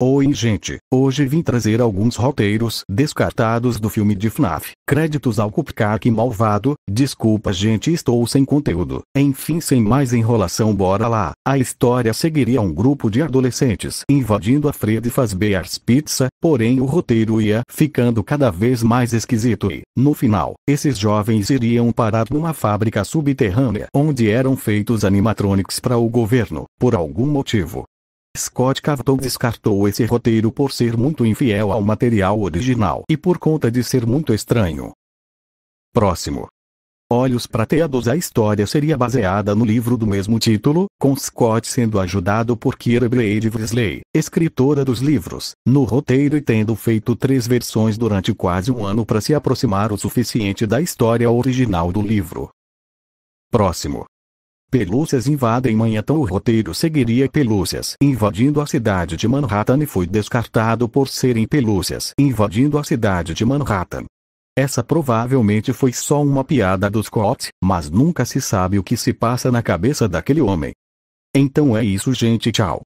Oi gente, hoje vim trazer alguns roteiros descartados do filme de FNAF. Créditos ao Cupcake malvado, desculpa gente estou sem conteúdo. Enfim sem mais enrolação bora lá. A história seguiria um grupo de adolescentes invadindo a Fred Fazbear's Pizza, porém o roteiro ia ficando cada vez mais esquisito e, no final, esses jovens iriam parar numa fábrica subterrânea onde eram feitos animatronics para o governo, por algum motivo. Scott Cawthon descartou esse roteiro por ser muito infiel ao material original e por conta de ser muito estranho. Próximo. Olhos Prateados A história seria baseada no livro do mesmo título, com Scott sendo ajudado por Kira Blade Wesley, escritora dos livros, no roteiro e tendo feito três versões durante quase um ano para se aproximar o suficiente da história original do livro. Próximo. Pelúcias invadem Manhattan. O roteiro seguiria pelúcias invadindo a cidade de Manhattan e foi descartado por serem pelúcias invadindo a cidade de Manhattan. Essa provavelmente foi só uma piada dos Scott, mas nunca se sabe o que se passa na cabeça daquele homem. Então é isso, gente. Tchau.